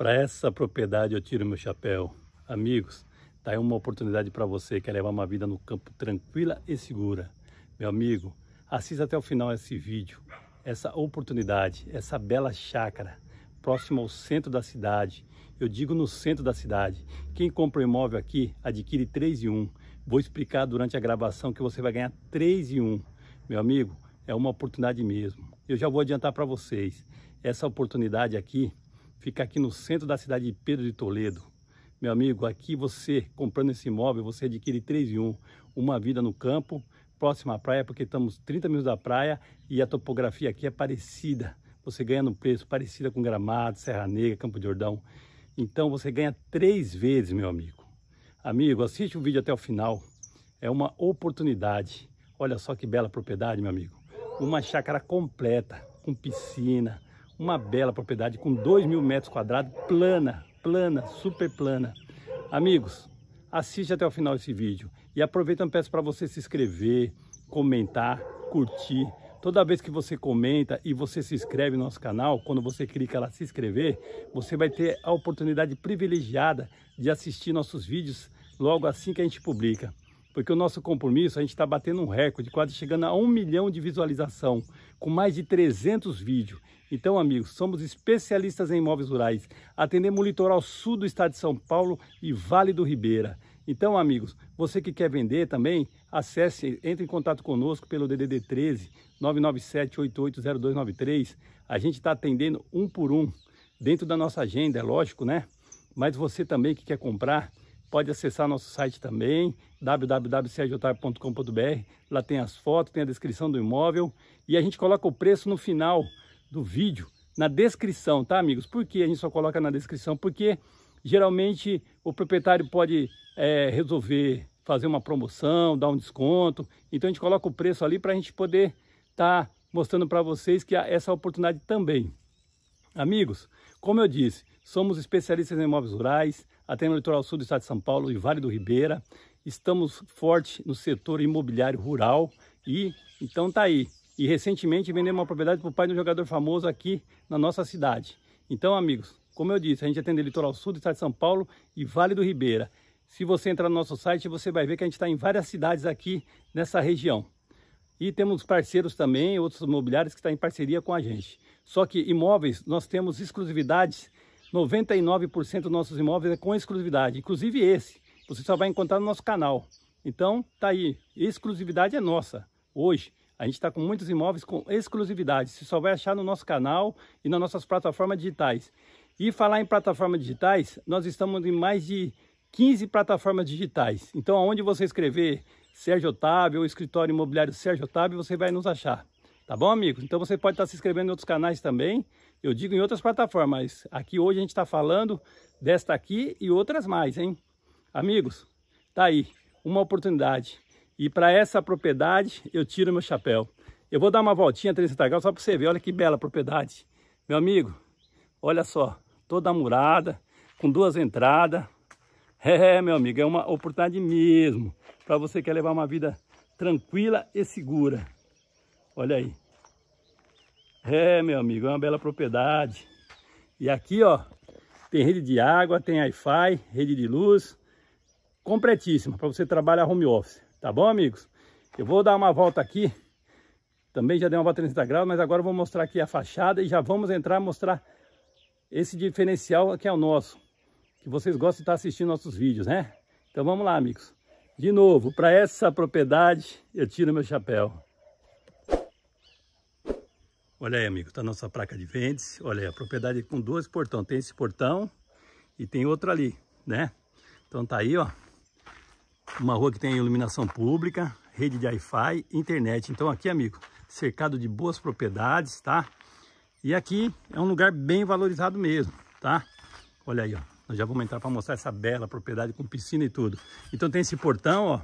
Para essa propriedade eu tiro meu chapéu. Amigos, tá aí uma oportunidade para você que quer levar uma vida no campo tranquila e segura. Meu amigo, assista até o final esse vídeo. Essa oportunidade, essa bela chácara, próximo ao centro da cidade. Eu digo no centro da cidade. Quem compra um imóvel aqui, adquire 3 e 1. Vou explicar durante a gravação que você vai ganhar 3 e 1. Meu amigo, é uma oportunidade mesmo. Eu já vou adiantar para vocês. Essa oportunidade aqui Fica aqui no centro da cidade de Pedro de Toledo. Meu amigo, aqui você, comprando esse imóvel, você adquire 3 em 1. Uma vida no campo, próxima à praia, porque estamos 30 minutos da praia e a topografia aqui é parecida. Você ganha no preço, parecida com Gramado, Serra Negra, Campo de Jordão. Então você ganha três vezes, meu amigo. Amigo, assiste o vídeo até o final. É uma oportunidade. Olha só que bela propriedade, meu amigo. Uma chácara completa, com piscina, uma bela propriedade com 2 mil metros quadrados, plana, plana, super plana. Amigos, assiste até o final esse vídeo. E aproveita, e peço para você se inscrever, comentar, curtir. Toda vez que você comenta e você se inscreve no nosso canal, quando você clica lá se inscrever, você vai ter a oportunidade privilegiada de assistir nossos vídeos logo assim que a gente publica porque o nosso compromisso, a gente está batendo um recorde, quase chegando a um milhão de visualização, com mais de 300 vídeos. Então, amigos, somos especialistas em imóveis rurais, atendemos o litoral sul do estado de São Paulo e Vale do Ribeira. Então, amigos, você que quer vender também, acesse, entre em contato conosco pelo DDD 13 997 880293. A gente está atendendo um por um, dentro da nossa agenda, é lógico, né? Mas você também que quer comprar, pode acessar nosso site também, www.cjotar.com.br. Lá tem as fotos, tem a descrição do imóvel e a gente coloca o preço no final do vídeo, na descrição, tá, amigos? Por que a gente só coloca na descrição? Porque geralmente o proprietário pode é, resolver fazer uma promoção, dar um desconto. Então a gente coloca o preço ali para a gente poder estar tá mostrando para vocês que há essa oportunidade também. Amigos, como eu disse, somos especialistas em imóveis rurais, até no litoral sul do estado de São Paulo e Vale do Ribeira. Estamos forte no setor imobiliário rural e então tá aí. E recentemente vendemos uma propriedade para o pai de um jogador famoso aqui na nossa cidade. Então, amigos, como eu disse, a gente atende litoral sul do estado de São Paulo e Vale do Ribeira. Se você entrar no nosso site, você vai ver que a gente está em várias cidades aqui nessa região. E temos parceiros também, outros imobiliários que estão tá em parceria com a gente. Só que imóveis, nós temos exclusividades 99% dos nossos imóveis é com exclusividade, inclusive esse. Você só vai encontrar no nosso canal. Então, tá aí, exclusividade é nossa. Hoje, a gente está com muitos imóveis com exclusividade. Você só vai achar no nosso canal e nas nossas plataformas digitais. E falar em plataformas digitais, nós estamos em mais de 15 plataformas digitais. Então, aonde você escrever Sérgio Otávio ou Escritório Imobiliário Sérgio Otávio, você vai nos achar. Tá bom, amigo? Então você pode estar tá se inscrevendo em outros canais também. Eu digo em outras plataformas, aqui hoje a gente está falando desta aqui e outras mais, hein? Amigos, tá aí, uma oportunidade. E para essa propriedade eu tiro meu chapéu. Eu vou dar uma voltinha 360 graus só para você ver, olha que bela propriedade. Meu amigo, olha só, toda murada, com duas entradas. É, meu amigo, é uma oportunidade mesmo para você que quer levar uma vida tranquila e segura. Olha aí. É, meu amigo, é uma bela propriedade. E aqui, ó, tem rede de água, tem Wi-Fi, rede de luz, completíssima para você trabalhar home office, tá bom, amigos? Eu vou dar uma volta aqui, também já dei uma volta 30 graus, mas agora eu vou mostrar aqui a fachada e já vamos entrar mostrar esse diferencial que é o nosso, que vocês gostam de estar tá assistindo nossos vídeos, né? Então vamos lá, amigos. De novo, para essa propriedade eu tiro meu chapéu. Olha aí, amigo, tá a nossa placa de vendas. Olha aí, a propriedade com dois portões. Tem esse portão e tem outro ali, né? Então tá aí, ó. Uma rua que tem iluminação pública, rede de Wi-Fi, internet. Então aqui, amigo, cercado de boas propriedades, tá? E aqui é um lugar bem valorizado mesmo, tá? Olha aí, ó. Nós já vamos entrar para mostrar essa bela propriedade com piscina e tudo. Então tem esse portão, ó.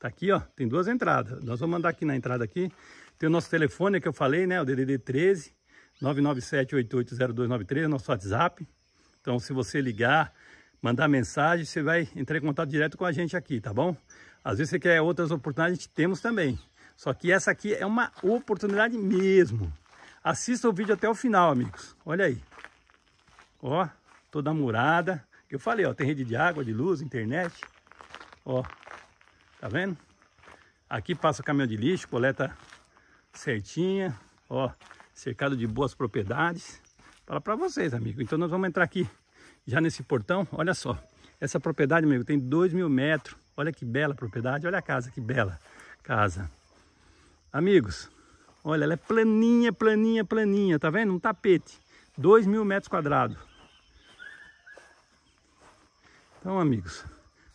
Tá aqui, ó. Tem duas entradas. Nós vamos andar aqui na entrada aqui. Tem o nosso telefone que eu falei, né? O DDD 13 997 880293, nosso WhatsApp. Então, se você ligar, mandar mensagem, você vai entrar em contato direto com a gente aqui, tá bom? Às vezes você quer outras oportunidades, temos também. Só que essa aqui é uma oportunidade mesmo. Assista o vídeo até o final, amigos. Olha aí. Ó, toda murada. Eu falei, ó, tem rede de água, de luz, internet. Ó, tá vendo? Aqui passa o caminhão de lixo, coleta certinha, ó, cercado de boas propriedades. Fala para vocês, amigo. Então nós vamos entrar aqui já nesse portão. Olha só, essa propriedade, amigo, tem 2 mil metros. Olha que bela propriedade, olha a casa, que bela casa. Amigos, olha, ela é planinha, planinha, planinha, tá vendo? Um tapete, 2 mil metros quadrados. Então, amigos,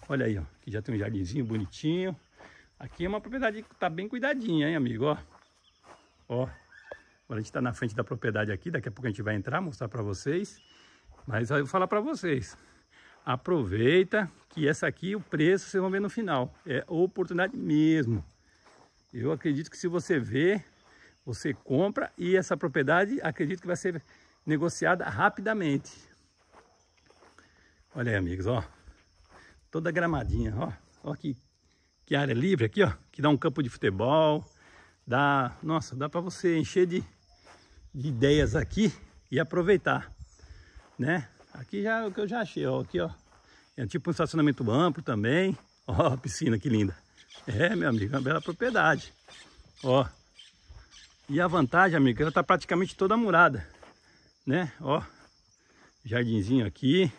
olha aí, ó, aqui já tem um jardinzinho bonitinho. Aqui é uma propriedade que tá bem cuidadinha, hein, amigo, ó. Ó, agora a gente está na frente da propriedade aqui, daqui a pouco a gente vai entrar, mostrar para vocês. Mas eu vou falar para vocês, aproveita que essa aqui, o preço, vocês vão ver no final. É oportunidade mesmo. Eu acredito que se você vê, você compra e essa propriedade, acredito que vai ser negociada rapidamente. Olha aí, amigos, ó. Toda gramadinha, ó. Ó que, que área livre aqui, ó. Que dá um campo de futebol. Dá, nossa, dá para você encher de, de ideias aqui e aproveitar, né? Aqui já é o que eu já achei, ó, aqui, ó. É tipo um estacionamento amplo também. Ó, a piscina que linda. É, meu amigo, é uma bela propriedade. Ó. E a vantagem, amigo, que ela tá praticamente toda murada, né? Ó. Jardinzinho aqui.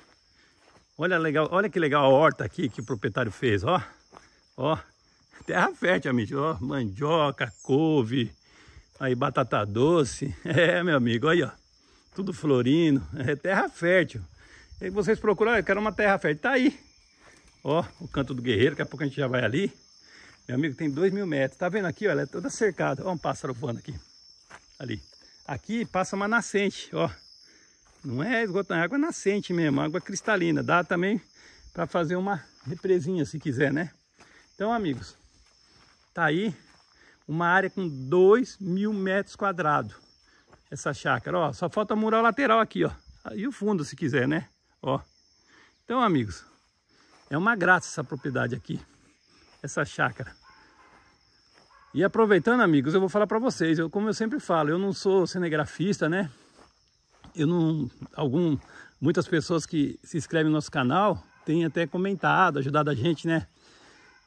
Olha legal, olha que legal a horta aqui que o proprietário fez, ó. Ó terra fértil, amigo. Ó, mandioca, couve, aí batata doce. É, meu amigo, aí, ó. Tudo florindo. É terra fértil. E vocês procuram, eu quero uma terra fértil. Tá aí. Ó, o canto do guerreiro, daqui a pouco a gente já vai ali. Meu amigo, tem dois mil metros. Tá vendo aqui, ó, ela é toda cercada. Ó um pássaro voando aqui. Ali. Aqui passa uma nascente, ó. Não é esgoto, é água nascente mesmo, água cristalina. Dá também para fazer uma represinha se quiser, né? Então, amigos, Tá aí uma área com 2 mil metros quadrados. Essa chácara, ó. Só falta mural lateral aqui, ó. E o fundo, se quiser, né? Ó. Então, amigos, é uma graça essa propriedade aqui. Essa chácara. E aproveitando, amigos, eu vou falar para vocês. Eu, como eu sempre falo, eu não sou cinegrafista, né? Eu não... Algum, muitas pessoas que se inscrevem no nosso canal têm até comentado, ajudado a gente, né?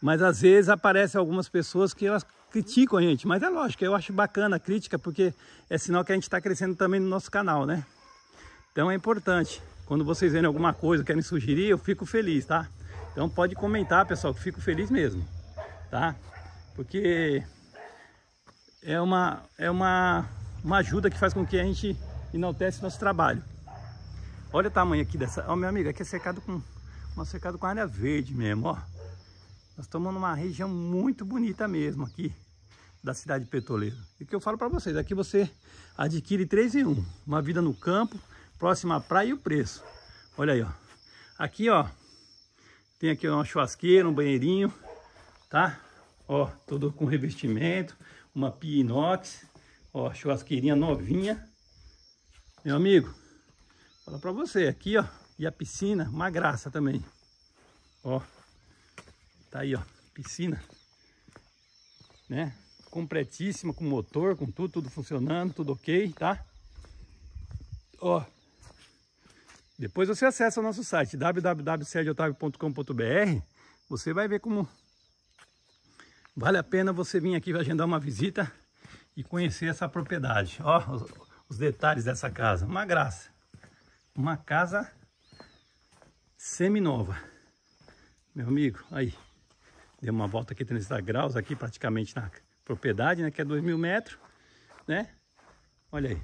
Mas às vezes aparecem algumas pessoas que elas criticam a gente. Mas é lógico, eu acho bacana a crítica, porque é sinal que a gente está crescendo também no nosso canal, né? Então é importante. Quando vocês verem alguma coisa, querem sugerir, eu fico feliz, tá? Então pode comentar, pessoal, que fico feliz mesmo, tá? Porque é uma, é uma, uma ajuda que faz com que a gente enaltece nosso trabalho. Olha o tamanho aqui dessa... Ó, meu amigo, aqui é secado com... Uma cercado com área verde mesmo, ó. Nós estamos numa região muito bonita mesmo aqui da cidade de Petoleiro. E o que eu falo para vocês, aqui você adquire 3 em 1. Uma vida no campo, próxima à praia e o preço. Olha aí, ó. Aqui, ó, tem aqui uma churrasqueira, um banheirinho, tá? Ó, todo com revestimento, uma pia inox, ó, churrasqueirinha novinha. Meu amigo, fala para você, aqui, ó, e a piscina, uma graça também. Ó, Tá aí, ó, piscina, né? Completíssima, com motor, com tudo, tudo funcionando, tudo ok, tá? Ó, depois você acessa o nosso site www.sergiotavio.com.br Você vai ver como vale a pena você vir aqui agendar uma visita e conhecer essa propriedade. Ó, os, os detalhes dessa casa, uma graça. Uma casa seminova. Meu amigo, aí. Dei uma volta aqui 30 graus, aqui praticamente na propriedade, né? Que é 2 mil metros, né? Olha aí.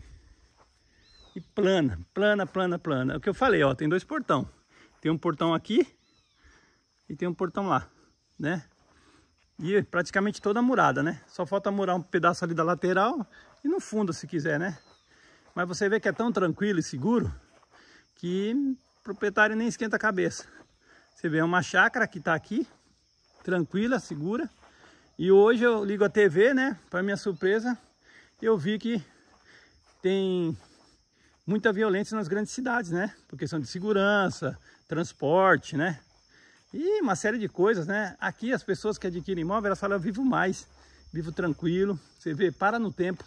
E plana, plana, plana, plana. É o que eu falei, ó, tem dois portão. Tem um portão aqui e tem um portão lá, né? E praticamente toda murada, né? Só falta murar um pedaço ali da lateral e no fundo, se quiser, né? Mas você vê que é tão tranquilo e seguro que o proprietário nem esquenta a cabeça. Você vê é uma chácara que está aqui, tranquila, segura. E hoje eu ligo a TV, né? Para minha surpresa, eu vi que tem muita violência nas grandes cidades, né? Por questão de segurança, transporte, né? E uma série de coisas, né? Aqui as pessoas que adquirem imóvel, elas falam, eu vivo mais, vivo tranquilo. Você vê, para no tempo.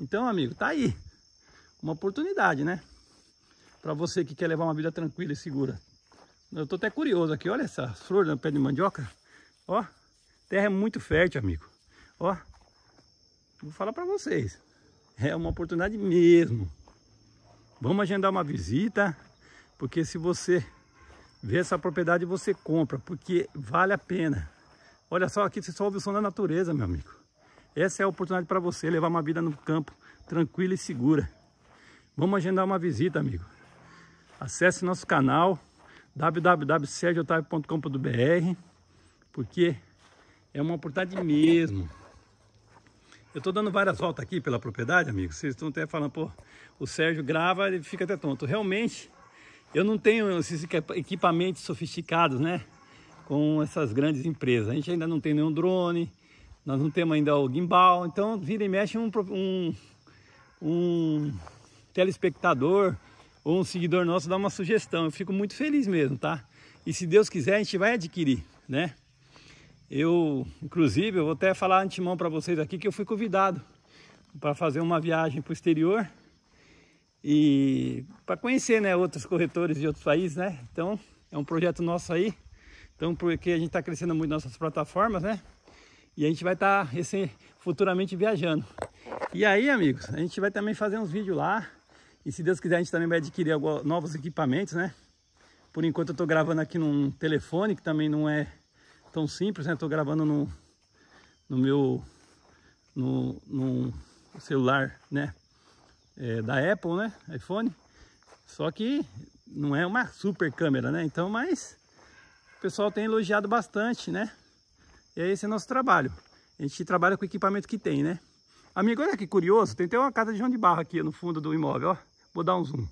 Então, amigo, tá aí. Uma oportunidade, né? Para você que quer levar uma vida tranquila e segura. Eu tô até curioso aqui, olha essa flor no pé de mandioca. Ó, terra é muito fértil, amigo. Ó, vou falar para vocês. É uma oportunidade mesmo. Vamos agendar uma visita, porque se você vê essa propriedade, você compra, porque vale a pena. Olha só, aqui você só ouve o som da natureza, meu amigo. Essa é a oportunidade para você levar uma vida no campo tranquila e segura. Vamos agendar uma visita, amigo. Acesse nosso canal www.sergiotavio.com.br porque é uma oportunidade mesmo. Eu estou dando várias voltas aqui pela propriedade, amigos. Vocês estão até falando, pô, o Sérgio grava e fica até tonto. Realmente, eu não tenho esses equipamentos sofisticados, né? Com essas grandes empresas. A gente ainda não tem nenhum drone, nós não temos ainda o gimbal. Então, vira e mexe um, um, um telespectador ou um seguidor nosso dá uma sugestão. Eu fico muito feliz mesmo, tá? E se Deus quiser, a gente vai adquirir, né? Eu, inclusive, eu vou até falar antemão para vocês aqui que eu fui convidado para fazer uma viagem para o exterior e para conhecer né, outros corretores de outros países, né? Então, é um projeto nosso aí. Então, porque a gente está crescendo muito nossas plataformas, né? E a gente vai estar tá, futuramente viajando. E aí, amigos, a gente vai também fazer uns vídeos lá. E se Deus quiser, a gente também vai adquirir novos equipamentos, né? Por enquanto eu estou gravando aqui num telefone que também não é tão simples, né? Tô gravando no, no meu no, no celular, né? É, da Apple, né? iPhone. Só que não é uma super câmera, né? Então, mas o pessoal tem elogiado bastante, né? E é esse é nosso trabalho. A gente trabalha com o equipamento que tem, né? Amigo, olha que curioso, tem até uma casa de João de Barro aqui no fundo do imóvel, ó. Vou dar um zoom.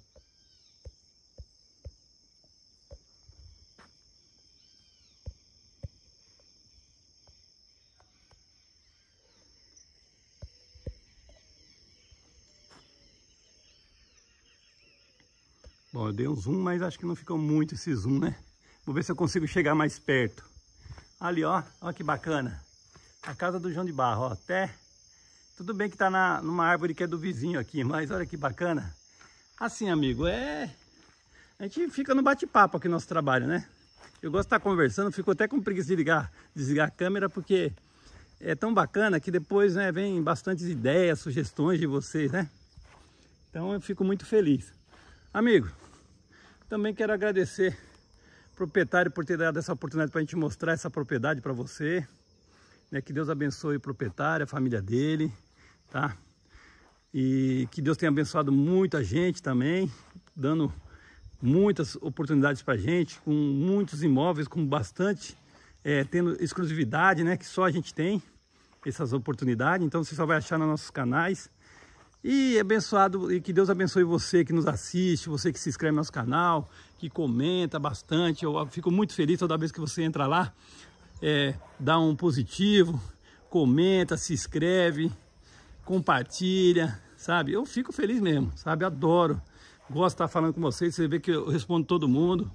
eu dei um zoom, mas acho que não ficou muito esse zoom, né? Vou ver se eu consigo chegar mais perto. Ali, ó, olha que bacana. A casa do João de Barro, ó, até... Tudo bem que tá na, numa árvore que é do vizinho aqui, mas olha que bacana. Assim, amigo, é... A gente fica no bate-papo aqui no nosso trabalho, né? Eu gosto de estar conversando, fico até com preguiça de ligar, desligar a câmera, porque é tão bacana que depois né, vem bastantes ideias, sugestões de vocês, né? Então eu fico muito feliz. Amigo, também quero agradecer ao proprietário por ter dado essa oportunidade para a gente mostrar essa propriedade para você. Né? Que Deus abençoe o proprietário, a família dele, tá? E que Deus tenha abençoado muita gente também, dando muitas oportunidades para a gente, com muitos imóveis, com bastante, é, tendo exclusividade, né? Que só a gente tem essas oportunidades. Então você só vai achar nos nossos canais. E abençoado, e que Deus abençoe você que nos assiste, você que se inscreve no nosso canal, que comenta bastante. Eu fico muito feliz toda vez que você entra lá, é, dá um positivo, comenta, se inscreve, compartilha, sabe? Eu fico feliz mesmo, sabe? Adoro. Gosto de estar falando com vocês, você vê que eu respondo todo mundo,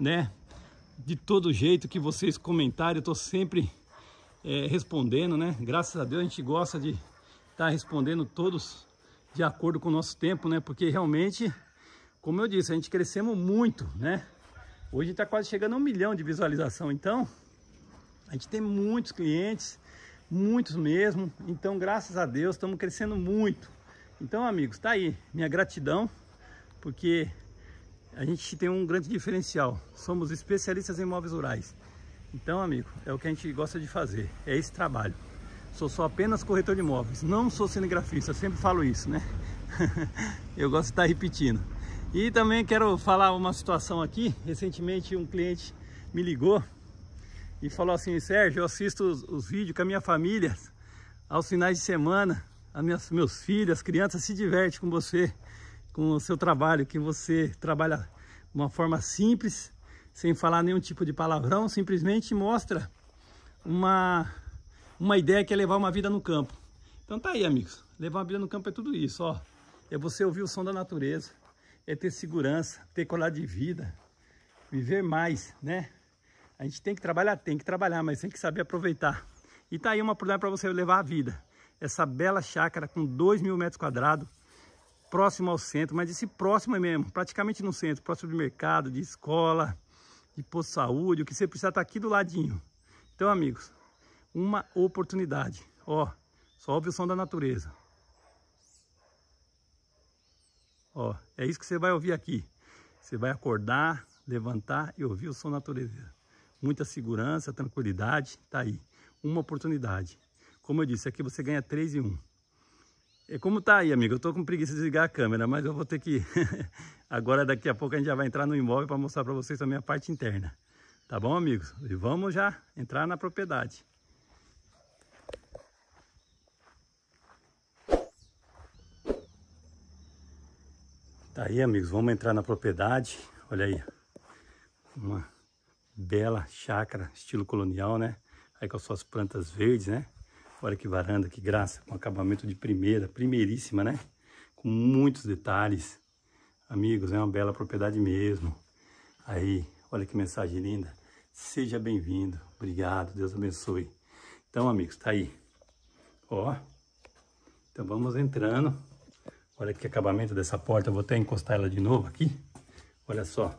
né? De todo jeito que vocês comentarem, eu estou sempre é, respondendo, né? Graças a Deus a gente gosta de estar tá respondendo todos de acordo com o nosso tempo, né? Porque realmente, como eu disse, a gente crescemos muito, né? Hoje está quase chegando a um milhão de visualização, então a gente tem muitos clientes, muitos mesmo. Então, graças a Deus, estamos crescendo muito. Então, amigos, tá aí minha gratidão, porque a gente tem um grande diferencial. Somos especialistas em imóveis rurais. Então, amigo, é o que a gente gosta de fazer, é esse trabalho sou só apenas corretor de imóveis, não sou cinegrafista, sempre falo isso, né? eu gosto de estar repetindo. E também quero falar uma situação aqui, recentemente um cliente me ligou e falou assim, Sérgio, eu assisto os, os vídeos com a minha família aos finais de semana, as minhas, meus filhos, as crianças se divertem com você, com o seu trabalho, que você trabalha de uma forma simples, sem falar nenhum tipo de palavrão, simplesmente mostra uma uma ideia que é levar uma vida no campo. Então tá aí, amigos. Levar uma vida no campo é tudo isso, ó. É você ouvir o som da natureza, é ter segurança, ter qualidade de vida, viver mais, né? A gente tem que trabalhar, tem que trabalhar, mas tem que saber aproveitar. E tá aí uma oportunidade para você levar a vida. Essa bela chácara com 2 mil metros quadrados, próximo ao centro, mas esse próximo é mesmo, praticamente no centro, próximo de mercado, de escola, de posto de saúde, o que você precisar tá aqui do ladinho. Então, amigos, uma oportunidade. Ó, só ouve o som da natureza. Ó, é isso que você vai ouvir aqui. Você vai acordar, levantar e ouvir o som da natureza. Muita segurança, tranquilidade, tá aí. Uma oportunidade. Como eu disse, aqui você ganha 3 e 1. É como tá aí, amigo. Eu tô com preguiça de desligar a câmera, mas eu vou ter que... Agora, daqui a pouco, a gente já vai entrar no imóvel para mostrar para vocês também a parte interna. Tá bom, amigos? E vamos já entrar na propriedade. Tá aí, amigos, vamos entrar na propriedade. Olha aí, uma bela chácara, estilo colonial, né? Aí com as suas plantas verdes, né? Olha que varanda, que graça, com acabamento de primeira, primeiríssima, né? Com muitos detalhes. Amigos, é uma bela propriedade mesmo. Aí, olha que mensagem linda. Seja bem-vindo. Obrigado, Deus abençoe. Então, amigos, tá aí. Ó, então vamos entrando. Olha que acabamento dessa porta. Eu vou até encostar ela de novo aqui. Olha só.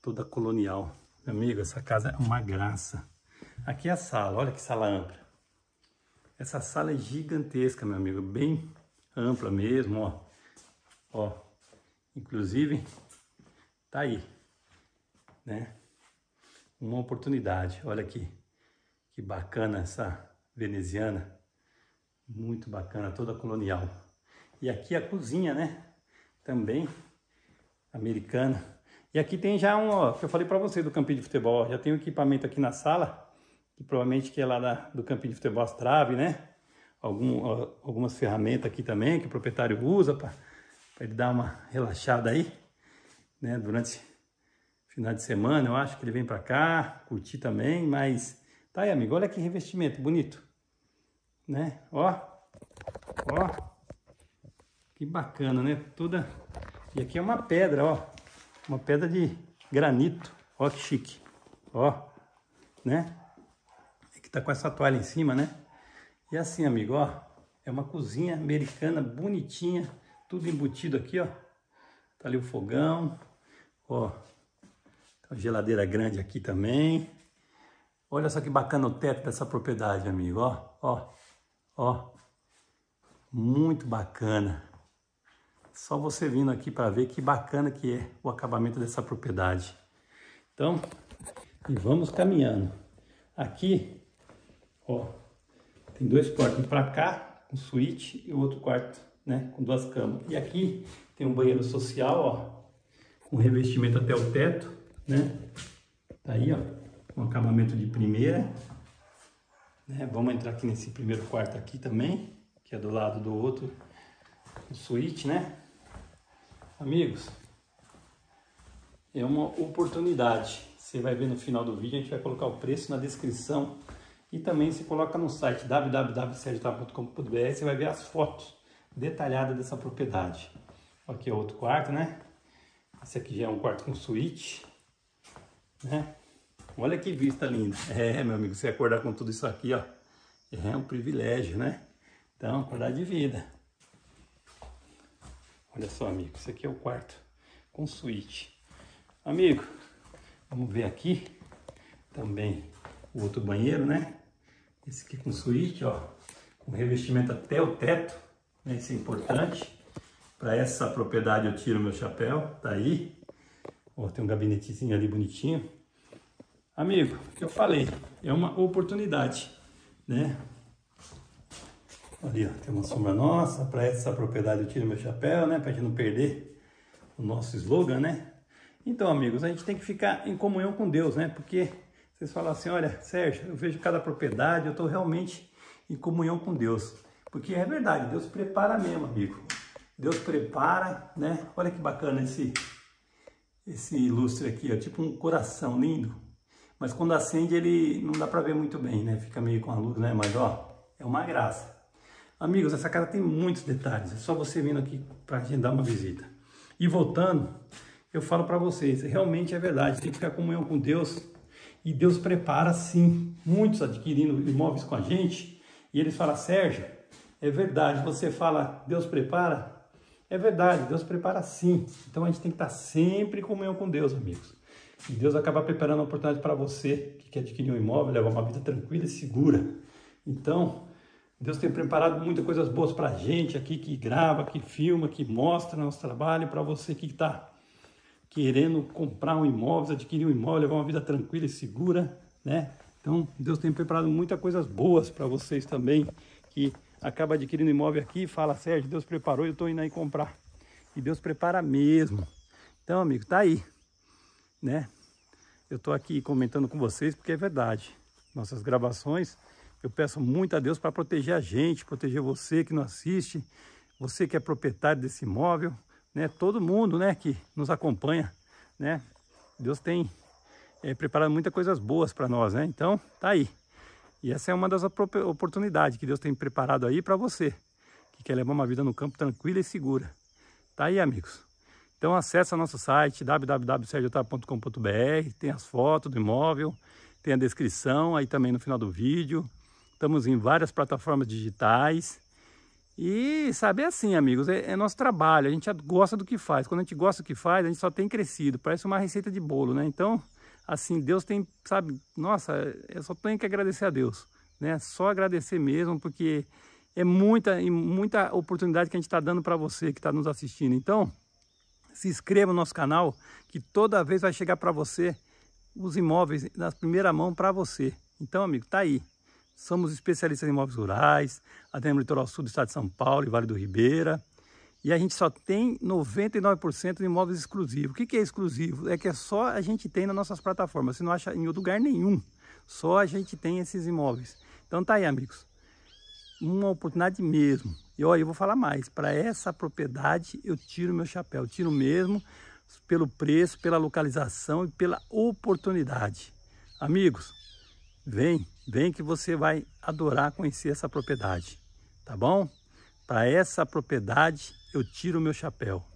Toda colonial. Meu amigo, essa casa é uma graça. Aqui é a sala. Olha que sala ampla. Essa sala é gigantesca, meu amigo. Bem ampla mesmo, ó. Ó. Inclusive, tá aí. Né? Uma oportunidade. Olha aqui. Que bacana essa veneziana. Muito bacana, toda colonial. E aqui a cozinha, né? Também americana. E aqui tem já um, ó, que eu falei para você do campinho de futebol. já tem o um equipamento aqui na sala, que provavelmente que é lá da, do campinho de futebol as traves, né? Algum, ó, algumas ferramentas aqui também que o proprietário usa para ele dar uma relaxada aí, né? Durante o final de semana, eu acho que ele vem para cá curtir também, mas tá aí, amigo, olha que revestimento bonito, né? Ó, ó. Que bacana, né? Toda... E aqui é uma pedra, ó. Uma pedra de granito. Ó que chique. Ó. Né? Aqui tá com essa toalha em cima, né? E assim, amigo, ó. É uma cozinha americana bonitinha. Tudo embutido aqui, ó. Tá ali o fogão. Ó. Tá uma geladeira grande aqui também. Olha só que bacana o teto dessa propriedade, amigo. Ó, ó, ó. Muito bacana. Só você vindo aqui para ver que bacana que é o acabamento dessa propriedade. Então, e vamos caminhando. Aqui, ó, tem dois quartos para cá, com um suíte e o outro quarto, né, com duas camas. E aqui tem um banheiro social, ó, com revestimento até o teto, né? Tá aí, ó, um acabamento de primeira. Né? Vamos entrar aqui nesse primeiro quarto aqui também, que é do lado do outro, um suíte, né? Amigos, é uma oportunidade. Você vai ver no final do vídeo, a gente vai colocar o preço na descrição e também se coloca no site www.sergital.com.br, você vai ver as fotos detalhadas dessa propriedade. Aqui é outro quarto, né? Esse aqui já é um quarto com suíte, né? Olha que vista linda. É, meu amigo, você acordar com tudo isso aqui, ó, é um privilégio, né? Então, acordar de vida. Olha só, amigo, esse aqui é o quarto com suíte. Amigo, vamos ver aqui também o outro banheiro, né? Esse aqui com suíte, ó, com revestimento até o teto, né? Isso é importante. Para essa propriedade eu tiro meu chapéu, tá aí. Ó, tem um gabinetezinho ali bonitinho. Amigo, o que eu falei, é uma oportunidade, né? Ali, ó, tem uma sombra nossa. Para essa propriedade eu tiro meu chapéu, né? Para a gente não perder o nosso slogan, né? Então, amigos, a gente tem que ficar em comunhão com Deus, né? Porque vocês falam assim, olha, Sérgio, eu vejo cada propriedade, eu estou realmente em comunhão com Deus. Porque é verdade, Deus prepara mesmo, amigo. Deus prepara, né? Olha que bacana esse, esse ilustre aqui, ó, tipo um coração lindo. Mas quando acende ele não dá para ver muito bem, né? Fica meio com a luz, né? Mas ó, é uma graça. Amigos, essa casa tem muitos detalhes, é só você vindo aqui para agendar uma visita. E voltando, eu falo para vocês, realmente é verdade, tem que ficar comunhão com Deus e Deus prepara sim, muitos adquirindo imóveis com a gente e eles falam, Sérgio, é verdade, você fala, Deus prepara, é verdade, Deus prepara sim, então a gente tem que estar tá sempre em comunhão com Deus, amigos. E Deus acaba preparando a oportunidade para você que quer adquirir um imóvel, levar uma vida tranquila e segura. Então, Deus tem preparado muitas coisas boas para a gente aqui que grava, que filma, que mostra nosso trabalho, para você que está querendo comprar um imóvel, adquirir um imóvel, levar uma vida tranquila e segura, né? Então, Deus tem preparado muitas coisas boas para vocês também, que acaba adquirindo imóvel aqui e fala, Sérgio, Deus preparou, eu estou indo aí comprar. E Deus prepara mesmo. Então, amigo, tá aí, né? Eu estou aqui comentando com vocês porque é verdade. Nossas gravações eu peço muito a Deus para proteger a gente, proteger você que não assiste, você que é proprietário desse imóvel, né? Todo mundo, né, que nos acompanha, né? Deus tem é, preparado muitas coisas boas para nós, né? Então, tá aí. E essa é uma das oportunidades que Deus tem preparado aí para você, que quer levar uma vida no campo tranquila e segura. Tá aí, amigos. Então acessa nosso site www.sergiotá.com.br, tem as fotos do imóvel, tem a descrição aí também no final do vídeo estamos em várias plataformas digitais. E saber é assim, amigos, é, é, nosso trabalho, a gente gosta do que faz. Quando a gente gosta do que faz, a gente só tem crescido, parece uma receita de bolo, né? Então, assim, Deus tem, sabe, nossa, eu só tenho que agradecer a Deus, né? Só agradecer mesmo, porque é muita e muita oportunidade que a gente está dando para você que está nos assistindo. Então, se inscreva no nosso canal, que toda vez vai chegar para você os imóveis na primeira mão para você. Então, amigo, tá aí. Somos especialistas em imóveis rurais, atendemos o litoral sul do estado de São Paulo e Vale do Ribeira. E a gente só tem 99% de imóveis exclusivos. O que, que é exclusivo? É que é só a gente tem nas nossas plataformas. Você não acha em lugar nenhum. Só a gente tem esses imóveis. Então tá aí, amigos. Uma oportunidade mesmo. E olha, eu vou falar mais. Para essa propriedade, eu tiro meu chapéu. Eu tiro mesmo pelo preço, pela localização e pela oportunidade. Amigos, vem! Vem que você vai adorar conhecer essa propriedade, tá bom? Para essa propriedade eu tiro o meu chapéu.